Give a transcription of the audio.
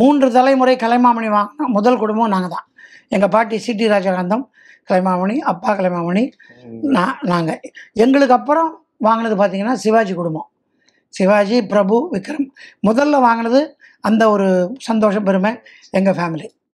மூன்று தலைமுறை கலைமாமணி வாங்கினா முதல் குடும்பம் நாங்கள் தான் எங்கள் பாட்டி சிடி ராஜகாந்தம் கலைமாமணி அப்பா கலைமாமணி நான் நாங்கள் எங்களுக்கு அப்புறம் வாங்கினது பார்த்திங்கன்னா சிவாஜி குடும்பம் சிவாஜி பிரபு விக்ரம் முதல்ல வாங்கினது அந்த ஒரு சந்தோஷ பெருமை எங்கள் ஃபேமிலி